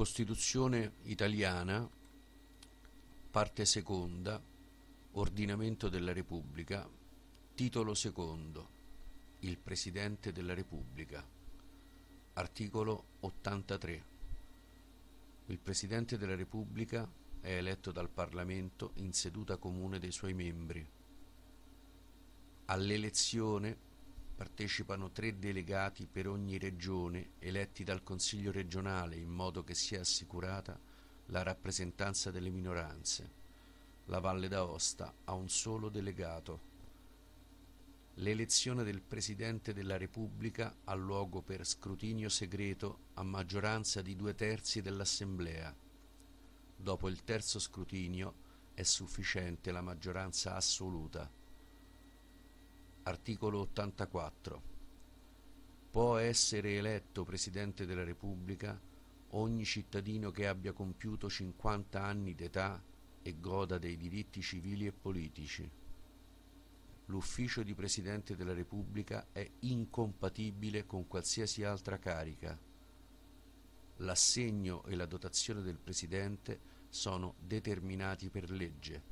Costituzione italiana, parte seconda, ordinamento della Repubblica, titolo secondo, il Presidente della Repubblica, articolo 83. Il Presidente della Repubblica è eletto dal Parlamento in seduta comune dei suoi membri. All'elezione partecipano tre delegati per ogni regione eletti dal Consiglio regionale in modo che sia assicurata la rappresentanza delle minoranze. La Valle d'Aosta ha un solo delegato. L'elezione del Presidente della Repubblica ha luogo per scrutinio segreto a maggioranza di due terzi dell'Assemblea. Dopo il terzo scrutinio è sufficiente la maggioranza assoluta. Articolo 84. Può essere eletto Presidente della Repubblica ogni cittadino che abbia compiuto 50 anni d'età e goda dei diritti civili e politici. L'ufficio di Presidente della Repubblica è incompatibile con qualsiasi altra carica. L'assegno e la dotazione del Presidente sono determinati per legge.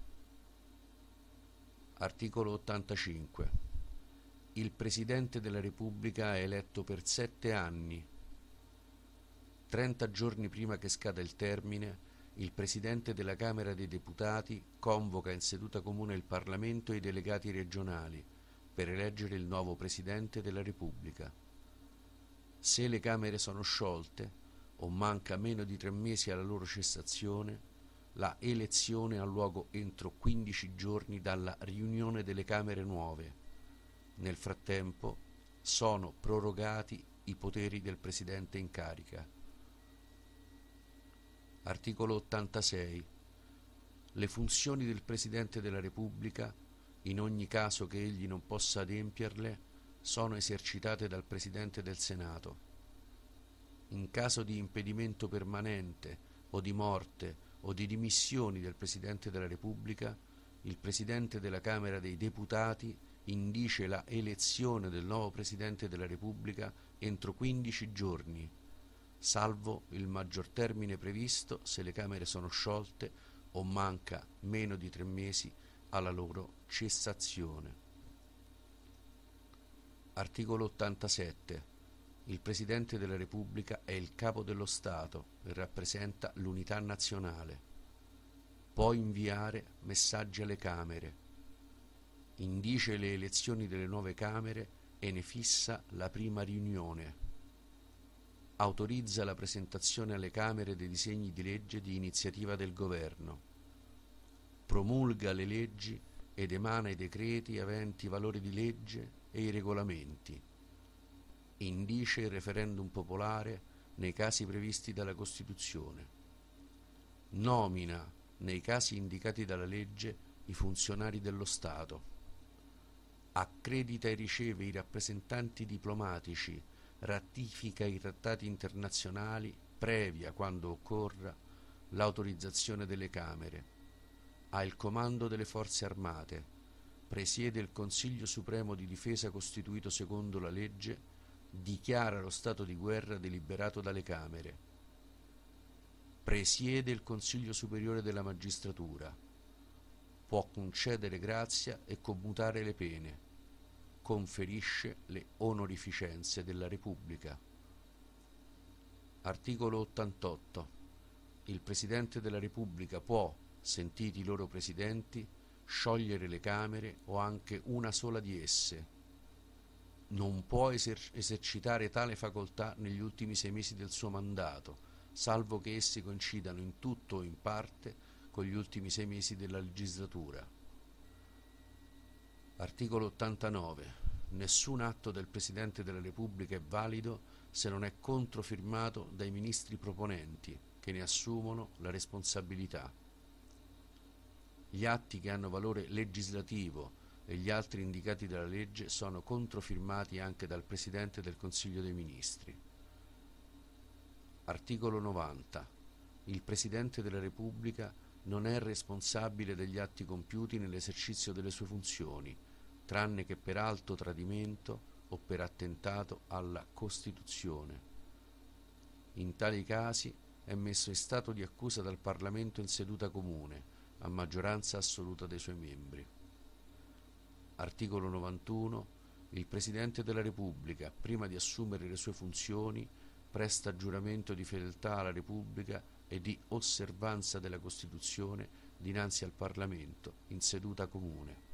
Articolo 85 il Presidente della Repubblica è eletto per sette anni. Trenta giorni prima che scada il termine, il Presidente della Camera dei Deputati convoca in seduta comune il Parlamento e i delegati regionali per eleggere il nuovo Presidente della Repubblica. Se le Camere sono sciolte o manca meno di tre mesi alla loro cessazione, la elezione ha luogo entro 15 giorni dalla riunione delle Camere nuove nel frattempo sono prorogati i poteri del Presidente in carica. Articolo 86. Le funzioni del Presidente della Repubblica, in ogni caso che egli non possa adempierle, sono esercitate dal Presidente del Senato. In caso di impedimento permanente o di morte o di dimissioni del Presidente della Repubblica, il Presidente della Camera dei Deputati indice la elezione del nuovo Presidente della Repubblica entro 15 giorni, salvo il maggior termine previsto se le Camere sono sciolte o manca meno di tre mesi alla loro cessazione. Articolo 87. Il Presidente della Repubblica è il capo dello Stato e rappresenta l'unità nazionale. Può inviare messaggi alle Camere indice le elezioni delle nuove Camere e ne fissa la prima riunione. Autorizza la presentazione alle Camere dei disegni di legge di iniziativa del Governo. Promulga le leggi ed emana i decreti aventi valore di legge e i regolamenti. Indice il referendum popolare nei casi previsti dalla Costituzione. Nomina, nei casi indicati dalla legge, i funzionari dello Stato accredita e riceve i rappresentanti diplomatici, ratifica i trattati internazionali, previa, quando occorra, l'autorizzazione delle Camere, ha il comando delle forze armate, presiede il Consiglio Supremo di Difesa costituito secondo la legge, dichiara lo stato di guerra deliberato dalle Camere, presiede il Consiglio Superiore della Magistratura, può concedere grazia e commutare le pene conferisce le onorificenze della Repubblica. Articolo 88. Il Presidente della Repubblica può, sentiti i loro presidenti, sciogliere le Camere o anche una sola di esse. Non può eser esercitare tale facoltà negli ultimi sei mesi del suo mandato, salvo che essi coincidano in tutto o in parte con gli ultimi sei mesi della legislatura. Articolo 89. Nessun atto del Presidente della Repubblica è valido se non è controfirmato dai ministri proponenti che ne assumono la responsabilità. Gli atti che hanno valore legislativo e gli altri indicati dalla legge sono controfirmati anche dal Presidente del Consiglio dei Ministri. Articolo 90. Il Presidente della Repubblica non è responsabile degli atti compiuti nell'esercizio delle sue funzioni tranne che per alto tradimento o per attentato alla Costituzione. In tali casi è messo in stato di accusa dal Parlamento in seduta comune, a maggioranza assoluta dei suoi membri. Articolo 91. Il Presidente della Repubblica, prima di assumere le sue funzioni, presta giuramento di fedeltà alla Repubblica e di osservanza della Costituzione dinanzi al Parlamento in seduta comune.